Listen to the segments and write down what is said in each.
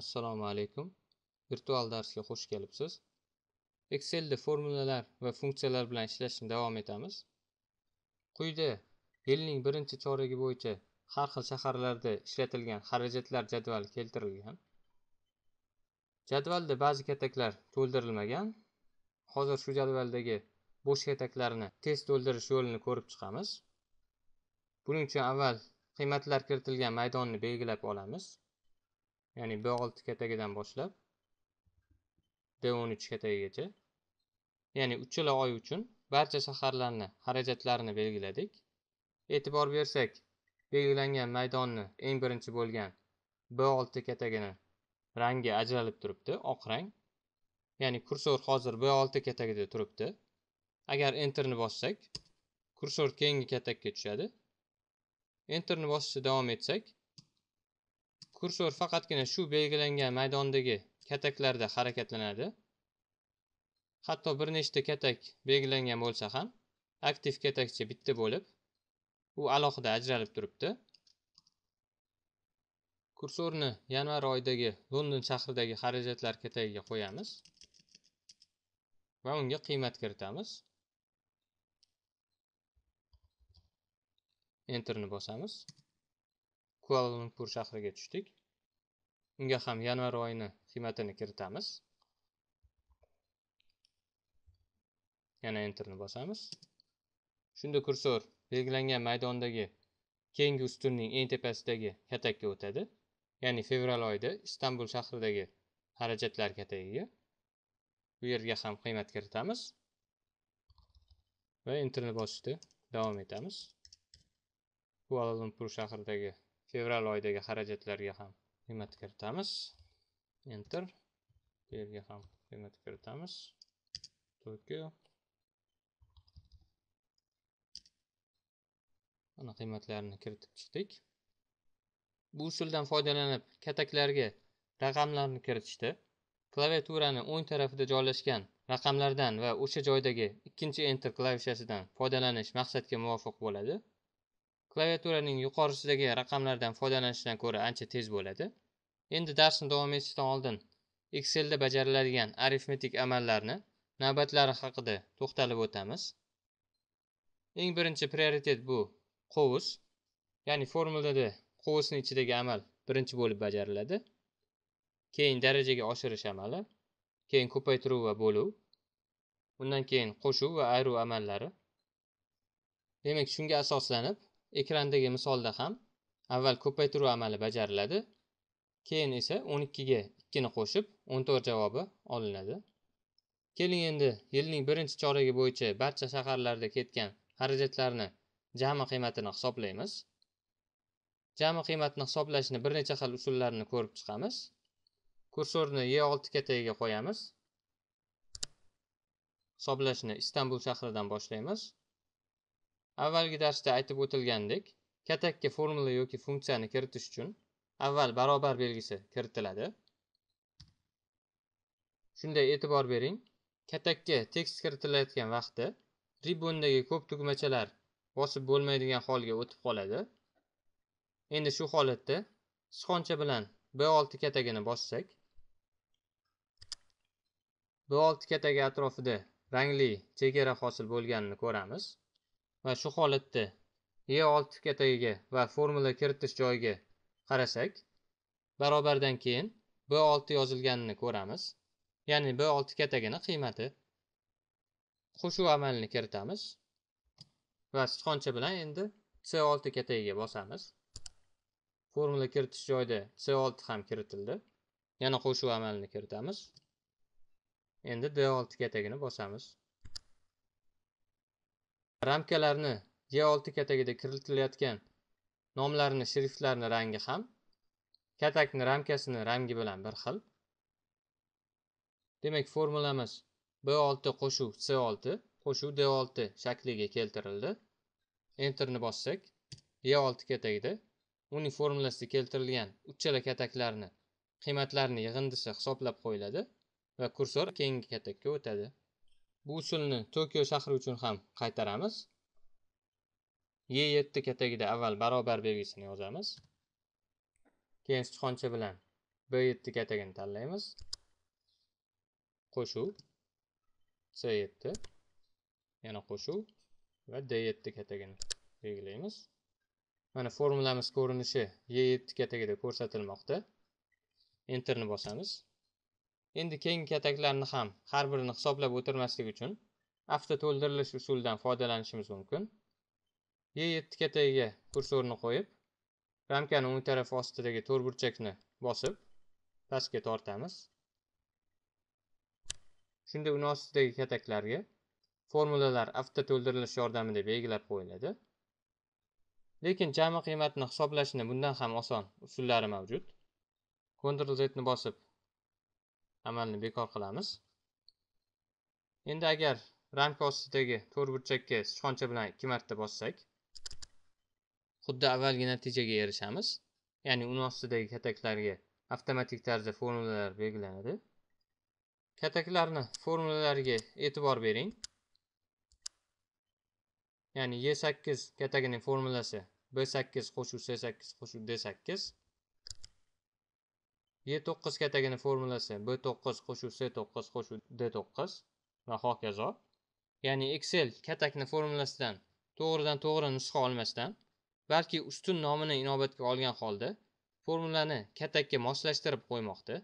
assalomu alaykum virtual darsga xush kelibsiz excelda formulalar va funksiyalar bilan ishlashni davom etamiz quyida yilning birinchi choragi bo'yicha har xil shaharlarda ishlatilgan xarajatlar jadvali keltirilgan jadvalda ba'zi kataklar to'ldirilmagan hozir shu jadvaldagi bo'sh kataklarni test to'ldirish yo'lini ko'rib chiqamiz buning uchun avval qiymatlar kiritilgan maydonni belgilab olamiz ya'ni b6 katagidan boshlab d13 katagigacha ya'ni uchala oy uchun barcha shaharlarni xarajatlarini belgiladik e'tibor bersak belgilangan maydonni eng birinchi bo'lgan b6 katagini rangi ajralib turibdi oq rang ya'ni kursor hozir b6 katagida turibdi agar enterni bossak kursor keyingi katakka tushadi enterni bosishda davom etsak kursor faqatgina shu belgilangan maydondagi kataklarda harakatlanadi hatto bir nechta katak belgilangan bo'lsa ham aktiv katakcha bitta bo'lib u alohida ajralib turibdi kursorni yanvar oyidagi london shahridagi xarajatlar katagiga qo'yamiz va unga qiymat kiritamiz enterni bosamiz kuala lumpur shahriga tushdik unga ham yanvar oyini qiymatini kiritamiz yana enterni bosamiz shunda kursor belgilangan maydondagi keyingi ustunning eng tepasidagi katakka o'tadi ya'ni fevral oyida istanbul shahridagi xarajatlar katagiga bu yerga ham qiymat kiritamiz va enterni bosishda davom etamiz kuala lumpur shahridagi fevral oyidagi xarajatlarga ham qiymat kiritamiz enter bu yerga ham qiymat kiritamiz tokio mana qiymatlarini kiritib chiqdik bu usuldan foydalanib kataklarga raqamlarni kiritishda klaviaturani o'ng tarafida joylashgan raqamlardan va o'sha joydagi ikkinchi enter klavishasidan foydalanish maqsadga muvofiq bo'ladi Klaviaturaning yuqorisidagi raqamlardan foydalanishdan ko'ra ancha tez bo'ladi. Endi darsni davom etishdan oldin Excelda bajariladigan arifmetik amallarni navbatlari haqida to'xtalib o'tamiz. Eng birinchi prioritet bu qovus, ya'ni formulada qovusni ichidagi amal birinchi bo'lib bajariladi. Keyin darajaga oshirish amali, keyin ko'paytiruv va bo'luv, undan keyin qo'shuv va ayruv amallari. Demak, shunga asoslanib ekrandagi misolda ham avval ko'paytiruv amali bajariladi keyin esa 12 ga 2 ni qo'shib 14 javobi olinadi keling endi yilning birinchi choragi bo'yicha barcha shaharlarda ketgan xarajatlarni jami qiymatini hisoblaymiz jami qiymatni hisoblashni bir necha xil usullarini ko'rib chiqamiz kursorni e 6 katagiga qo'yamiz hisoblashni istanbul shahridan boshlaymiz avvalgi darsda aytib o'tilgandek katakka formula yoki funksiyani kiritish uchun avval barobar belgisi kiritiladi shunday e'tibor bering katakka tekst kiritilayotgan vaqtda ribbondagi ko'p tugmachalar bosib bo'lmaydigan holga o'tib qoladi endi shu holatda sichqoncha bilan b6 katagini bossak b6 katagi atrofida rangli chegara hosil bo'lganini ko'ramiz va shu holatda E6 katagiga va formula kiritish joyiga qarasak, barobardan keyin B6 yozilganini ko'ramiz. Ya'ni B6 katagini qiymati qo'shuv amalini kiritamiz va sichqoncha bilan endi C6 katagiga bosamiz. Formula kiritish joyida C6 ham kiritildi. Yana qo'shuv amalini kiritamiz. Endi D6 katagini bosamiz. ramkalarni g6 katagida kiritilayotgan nomlarni shriftlarni rangi ham katakni ramkasini rangi bilan bir xil demak formulamiz b6 qo'shuv c6 qo'shuv d6 shakliga keltirildi enterni bossak e6 katagida uning formulasida keltirilgan uchala kataklarni qiymatlarni yig'indisi hisoblab qo'yiladi va kursor keyingi katakka o'tadi bu usulni tokio shahri uchun ham qaytaramiz e yetti katagida avval barobar belgisini yozamiz keyin sichqoncha bilan b yetti katagini tanlaymiz qo'shuv c yetti yana qo'shuv va d yetti katagini belgilaymiz mana formulamiz ko'rinishi e yetti katagida ko'rsatilmoqda enterni bosamiz Endi keyingi kataklarni ham har birini hisoblab o'tirmaslik uchun avto to'ldirilish usulidan foydalanishimiz mumkin. y 7 katagiga kursorni qo'yib, ramkani o'ng tarafi ostidagi to'rtburchakni bosib, pastga tortamiz. Shunda uni ostidagi kataklarga formulalar avto to'ldirilish yordamida belgilab qo'yiladi. Lekin jami qiymatni hisoblashni bundan ham oson usullari mavjud. Ctrl Z ni bosib, amalini bekor qilamiz endi agar ramka ostidagi burchakka sichqoncha bilan ikki marta bossak xuddi avvalgi natijaga erishamiz ya'ni uni ostidagi kataklarga avtomatik tarzda formulalar belgilanadi kataklarni formulalariga e'tibor bering ya'ni e sakkiz katagining formulasi b sakkiz qo'shuv c sakkiz qo'shuv d sakkiz e 9 katagini formulasi b 9 qo'shuv c 9 qo'shuv d 9 va hokazo ya'ni excel katakni formulasidan to'g'ridan to'g'ri nusxa olmasdan balki ustun nomini inobatga olgan holda formulani katakka moslashtirib qo'ymoqda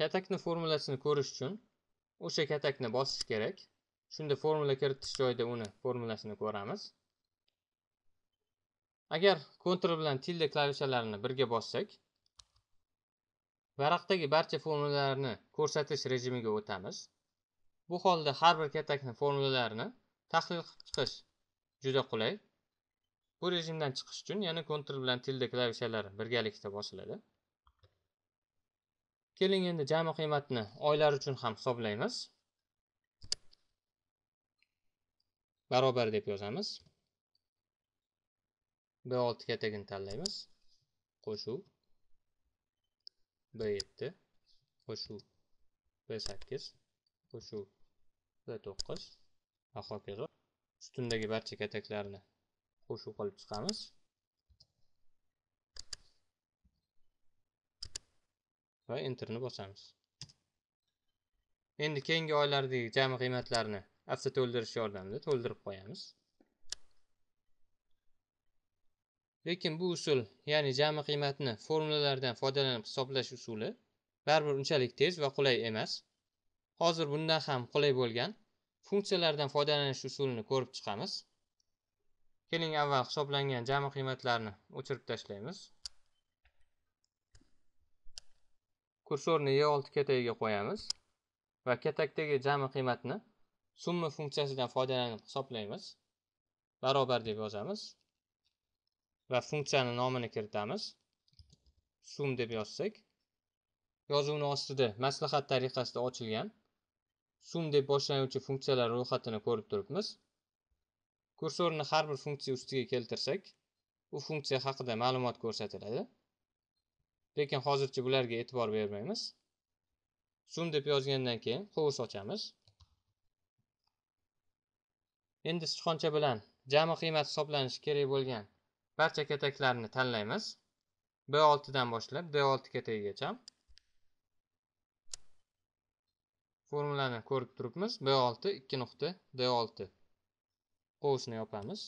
katakni formulasini ko'rish uchun o'sha katakni bosish kerak shunda formula kiritish joyida uni formulasini ko'ramiz agar kontrol bilan tilde klavishalarini birga bossak varaqdagi barcha formulalarni ko'rsatish rejimiga o'tamiz bu holda har bir katakni formulalarini tahlil qilib chiqish juda qulay bu rejimdan chiqish uchun yana Ctrl bilan tilda klavishalari birgalikda bosiladi keling endi jami qiymatni oylar uchun ham hisoblaymiz barobar deb yozamiz b 6 katagini tanlaymiz qo'shuv b yetti qo'shuv b 8 qo'shuv b 9 va hokazo ustundagi barcha kataklarni qo'shuv qilib chiqamiz va enterni bosamiz endi keyingi oylardagi jami qiymatlarni afsa to'ldirish yordamida to'ldirib qo'yamiz lekin bu usul ya'ni jami qiymatni formulalardan foydalanib hisoblash usuli baribir unchalik tez va qulay emas hozir bundan ham qulay bo'lgan funksiyalardan foydalanish usulini ko'rib chiqamiz keling avval hisoblangan jami qiymatlarni o'chirib tashlaymiz kursorni e olti katagiga qo'yamiz va katakdagi jami qiymatni summa funksiyasidan foydalanib hisoblaymiz barobar deb yozamiz va funksiyani nomini kiritamiz sum deb yozsak yozuvni ostida maslahat tariqasida ochilgan sum deb boshlanuvchi funksiyalar ro'yxatini ko'rib turibmiz kursorni har bir funksiya ustiga keltirsak u funksiya haqida ma'lumot ko'rsatiladi lekin hozircha bularga e'tibor bermaymiz sum deb yozgandan keyin qovus ochamiz endi sichqoncha bilan jami qiymat hisoblanishi kerak bo'lgan barcha kataklarni tanlaymiz b6 dan boshlab d6 katagigacha formulani ko'rib turibmiz b6 2 nuqta d6 qovusni yopamiz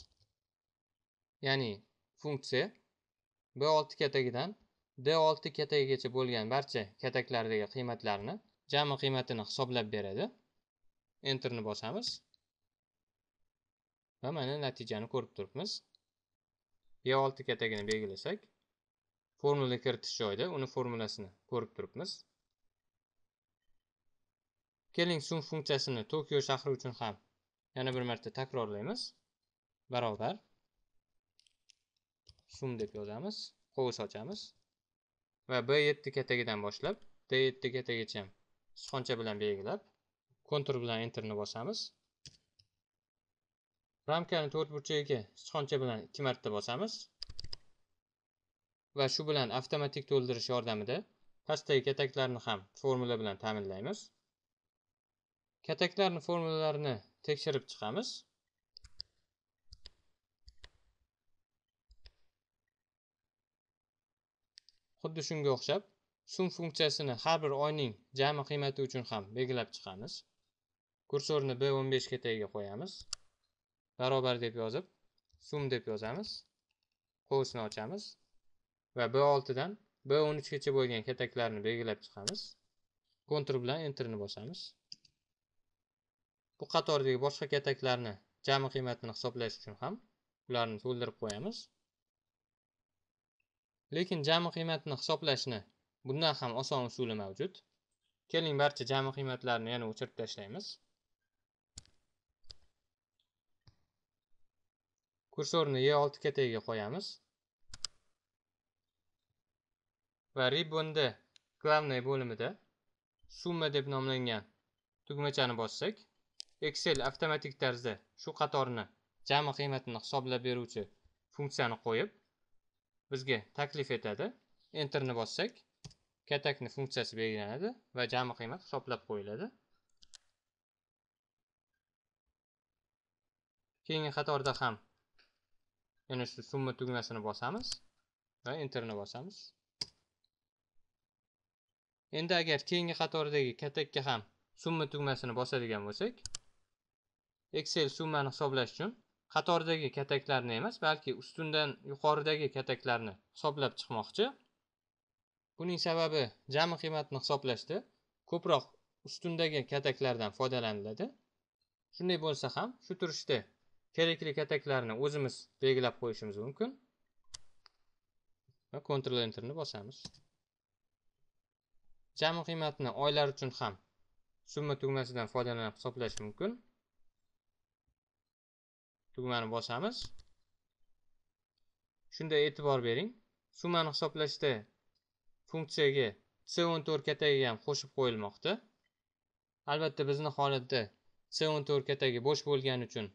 ya'ni funksiya b6 katagidan d6 katagigacha bo'lgan barcha kataklardagi qiymatlarni jami qiymatini hisoblab beradi enterni bosamiz va mana natijani ko'rib turibmiz e 6 katagini belgilasak formula kiritish joyida uni formulasini ko'rib turibmiz keling sum funksiyasini tokio shahri uchun ham yana bir marta takrorlaymiz barobar sum deb yozamiz qovus ochamiz va b 7 katagidan boshlab d 7 katagacha sichqoncha bilan belgilab kontur bilan enterni bosamiz ramkani to'rt burchagiga sichqoncha bilan ikki marta bosamiz va shu bilan avtomatik to'ldirish yordamida pastdagi kataklarni ham formula bilan ta'minlaymiz kataklarni formulalarini tekshirib chiqamiz xuddi shunga o'xshab sum funksiyasini har bir oyning jami qiymati uchun ham belgilab chiqamiz kursorni b o'n besh ketagiga qo'yamiz barobar deb yozib sum deb yozamiz qovusini ochamiz va b 6 dan b 13 gacha bo'lgan kataklarni belgilab chiqamiz kontr bilan enterni bosamiz bu qatordagi boshqa kataklarni jami qiymatini hisoblash uchun ham ularni to'ldirib qo'yamiz lekin jami qiymatini hisoblashni bundan ham oson usuli mavjud keling barcha jami qiymatlarni yana o'chirib tashlaymiz kursorni e6 katagiga qo'yamiz va ribbonni главный bo'limida summa deb nomlangan tugmachani bossak excel avtomatik tarzda shu qatorni jami qiymatini hisoblab beruvchi funksiyani qo'yib bizga taklif etadi enterni bossak katakni funksiyasi belgilanadi va jami qiymat hisoblab qo'yiladi keyingi qatorda ham yana shu summa tugmasini bosamiz va enterni bosamiz endi agar keyingi qatordagi katakka ham summa tugmasini bosadigan bo'lsak excel summani hisoblash uchun qatordagi kataklarni emas balki ustundan yuqoridagi kataklarni hisoblab chiqmoqchi buning sababi jami qiymatni hisoblashda ko'proq ustundagi kataklardan foydalaniladi shunday bo'lsa ham shu turishda kerakli kataklarni o'zimiz belgilab qo'yishimiz mumkin va kontrol enterni bosamiz jami qiymatni oylar uchun ham summa tugmasidan foydalanib hisoblash mumkin tugmani bosamiz shunda e'tibor bering summani hisoblashda funksiyaga c14 katagi ham qo'shib qo'yilmoqda albatta bizni holatda c14 katagi bo'sh bo'lgani uchun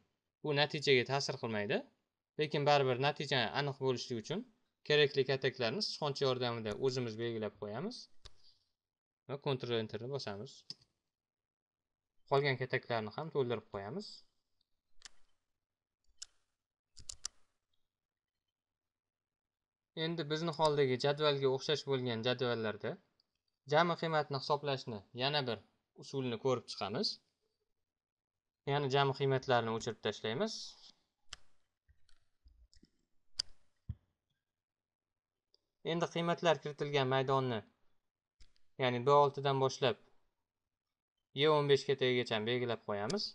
bu natijaga ta'sir qilmaydi lekin baribir natija aniq bo'lishi uchun kerakli kataklarni sichqoncha yordamida o'zimiz belgilab qo'yamiz va kontrol enterni bosamiz qolgan kataklarni ham to'ldirib qo'yamiz endi bizni holdagi jadvalga o'xshash bo'lgan jadvallarda jami qiymatni hisoblashni yana bir usulini ko'rib chiqamiz ya'ni jami qiymatlarini o'chirib tashlaymiz endi qiymatlar kiritilgan maydonni ya'ni b dan boshlab e 15 beshga tegigacha belgilab qo'yamiz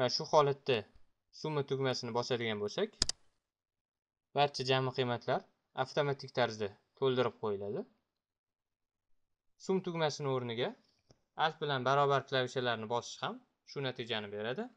va shu holatda summa tugmasini bosadigan bo'lsak barcha jami qiymatlar avtomatik tarzda to'ldirib qo'yiladi sum tugmasini o'rniga alt bilan barobar klavishalarni bosish ham shu natijani beradi